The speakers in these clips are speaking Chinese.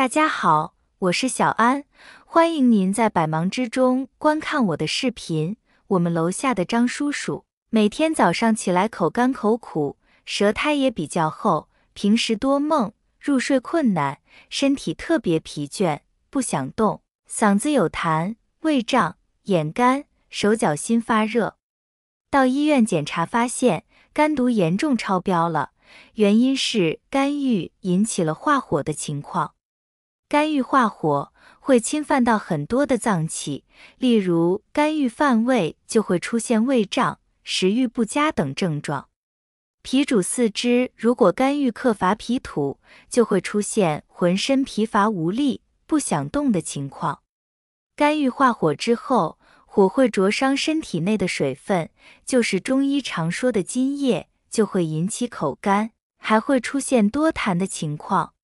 大家好，我是小安，欢迎您在百忙之中观看我的视频。我们楼下的张叔叔每天早上起来口干口苦，舌苔也比较厚，平时多梦，入睡困难，身体特别疲倦，不想动，嗓子有痰，胃胀，眼干，手脚心发热。到医院检查发现肝毒严重超标了，原因是肝郁引起了化火的情况。肝郁化火会侵犯到很多的脏器，例如肝郁犯胃就会出现胃胀、食欲不佳等症状；脾主四肢，如果肝郁克伐脾土，就会出现浑身疲乏无力、不想动的情况。肝郁化火之后，火会灼伤身体内的水分，就是中医常说的津液，就会引起口干，还会出现多痰的情况。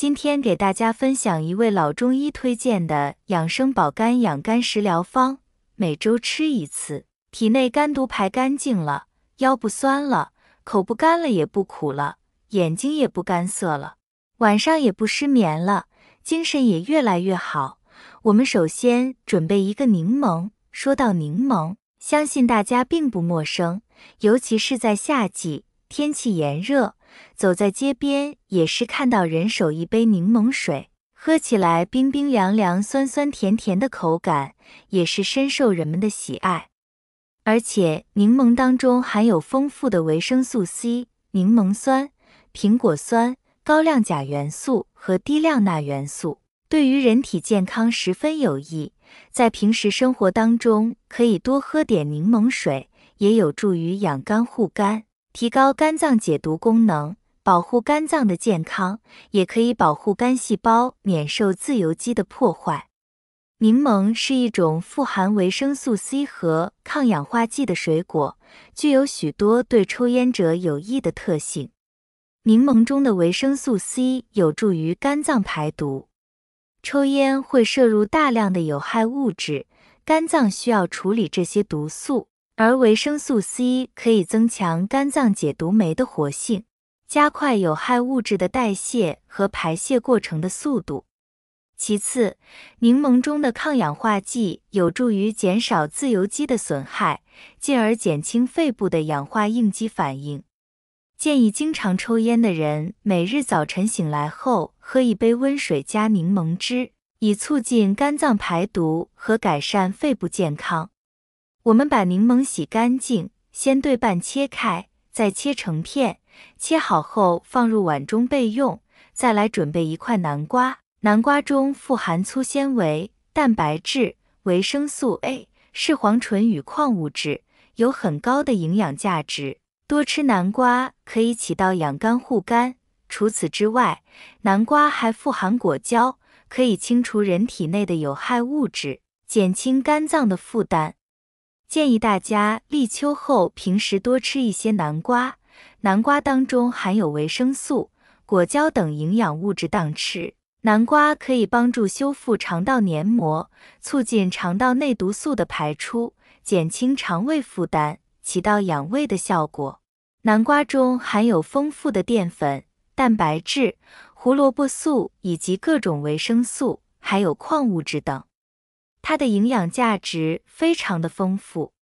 今天给大家分享一位老中医推荐的养生保肝养肝食疗方，每周吃一次，体内肝毒排干净了，腰不酸了，口不干了也不苦了，眼睛也不干涩了，晚上也不失眠了，精神也越来越好。我们首先准备一个柠檬。说到柠檬，相信大家并不陌生，尤其是在夏季，天气炎热。走在街边也是看到人手一杯柠檬水，喝起来冰冰凉凉、酸酸甜甜的口感也是深受人们的喜爱。而且柠檬当中含有丰富的维生素 C、柠檬酸、苹果酸、高量钾元素和低量钠元素，对于人体健康十分有益。在平时生活当中，可以多喝点柠檬水，也有助于养肝护肝。提高肝脏解毒功能，保护肝脏的健康，也可以保护肝细胞免受自由基的破坏。柠檬是一种富含维生素 C 和抗氧化剂的水果，具有许多对抽烟者有益的特性。柠檬中的维生素 C 有助于肝脏排毒。抽烟会摄入大量的有害物质，肝脏需要处理这些毒素。而维生素 C 可以增强肝脏解毒酶的活性，加快有害物质的代谢和排泄过程的速度。其次，柠檬中的抗氧化剂有助于减少自由基的损害，进而减轻肺部的氧化应激反应。建议经常抽烟的人每日早晨醒来后喝一杯温水加柠檬汁，以促进肝脏排毒和改善肺部健康。我们把柠檬洗干净，先对半切开，再切成片。切好后放入碗中备用。再来准备一块南瓜。南瓜中富含粗纤维、蛋白质、维生素 A、视黄醇与矿物质，有很高的营养价值。多吃南瓜可以起到养肝护肝。除此之外，南瓜还富含果胶，可以清除人体内的有害物质，减轻肝脏的负担。建议大家立秋后平时多吃一些南瓜。南瓜当中含有维生素、果胶等营养物质，当吃南瓜可以帮助修复肠道黏膜，促进肠道内毒素的排出，减轻肠胃负担，起到养胃的效果。南瓜中含有丰富的淀粉、蛋白质、胡萝卜素以及各种维生素，还有矿物质等。它的营养价值非常的丰富，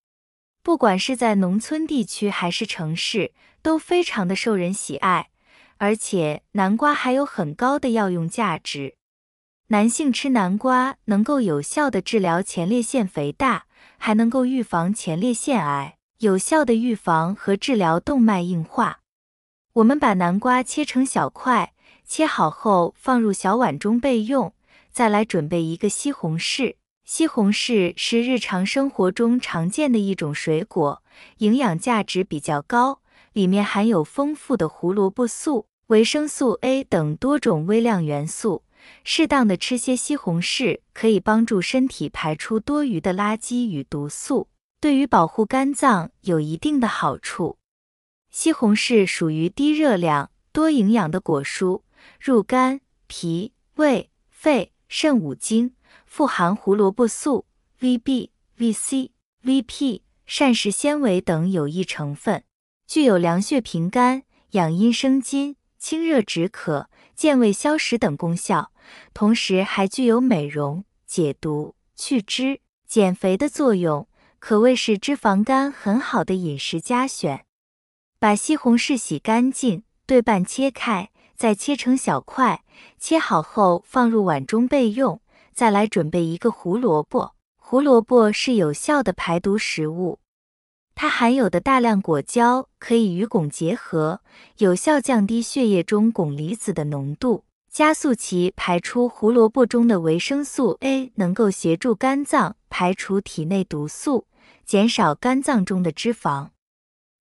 不管是在农村地区还是城市，都非常的受人喜爱。而且南瓜还有很高的药用价值，男性吃南瓜能够有效的治疗前列腺肥大，还能够预防前列腺癌，有效的预防和治疗动脉硬化。我们把南瓜切成小块，切好后放入小碗中备用，再来准备一个西红柿。西红柿是日常生活中常见的一种水果，营养价值比较高，里面含有丰富的胡萝卜素、维生素 A 等多种微量元素。适当的吃些西红柿，可以帮助身体排出多余的垃圾与毒素，对于保护肝脏有一定的好处。西红柿属于低热量、多营养的果蔬，入肝、脾、胃、肺、肾五经。富含胡萝卜素、VB、VC、VP、膳食纤维等有益成分，具有凉血平肝、养阴生津、清热止渴、健胃消食等功效，同时还具有美容、解毒、去脂、减肥的作用，可谓是脂肪肝很好的饮食佳选。把西红柿洗干净，对半切开，再切成小块，切好后放入碗中备用。再来准备一个胡萝卜。胡萝卜是有效的排毒食物，它含有的大量果胶可以与汞结合，有效降低血液中汞离子的浓度，加速其排出。胡萝卜中的维生素 A 能够协助肝脏排除体内毒素，减少肝脏中的脂肪。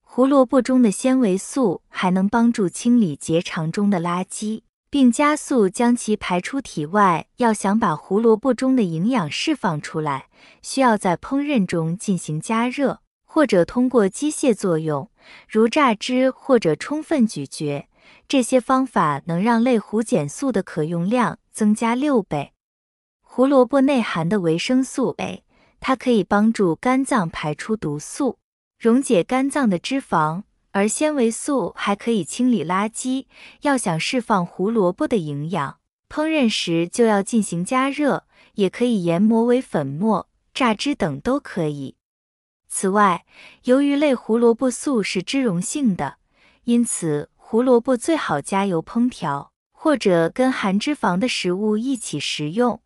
胡萝卜中的纤维素还能帮助清理结肠中的垃圾。并加速将其排出体外。要想把胡萝卜中的营养释放出来，需要在烹饪中进行加热，或者通过机械作用，如榨汁或者充分咀嚼。这些方法能让类胡碱素的可用量增加六倍。胡萝卜内含的维生素 A，它可以帮助肝脏排出毒素，溶解肝脏的脂肪。而纤维素还可以清理垃圾。要想释放胡萝卜的营养，烹饪时就要进行加热，也可以研磨为粉末、榨汁等都可以。此外，由于类胡萝卜素是脂溶性的，因此胡萝卜最好加油烹调，或者跟含脂肪的食物一起食用。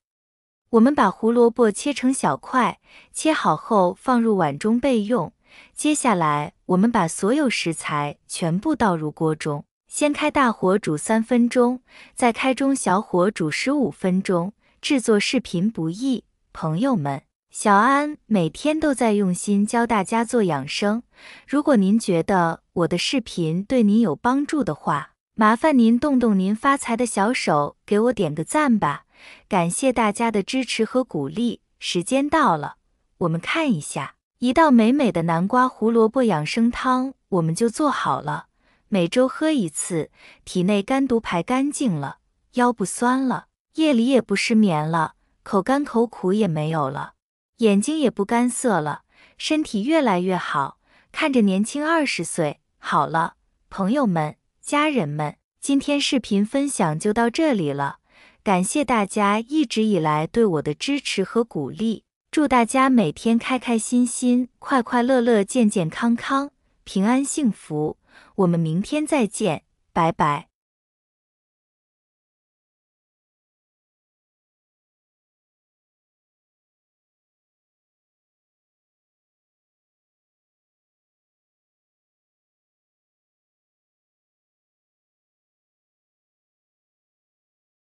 我们把胡萝卜切成小块，切好后放入碗中备用。接下来，我们把所有食材全部倒入锅中，先开大火煮三分钟，再开中小火煮十五分钟。制作视频不易，朋友们，小安每天都在用心教大家做养生。如果您觉得我的视频对您有帮助的话，麻烦您动动您发财的小手给我点个赞吧，感谢大家的支持和鼓励。时间到了，我们看一下。一道美美的南瓜胡萝卜养生汤，我们就做好了。每周喝一次，体内肝毒排干净了，腰不酸了，夜里也不失眠了，口干口苦也没有了，眼睛也不干涩了，身体越来越好，看着年轻二十岁。好了，朋友们、家人们，今天视频分享就到这里了，感谢大家一直以来对我的支持和鼓励。祝大家每天开开心心、快快乐乐、健健康康、平安幸福。我们明天再见，拜拜。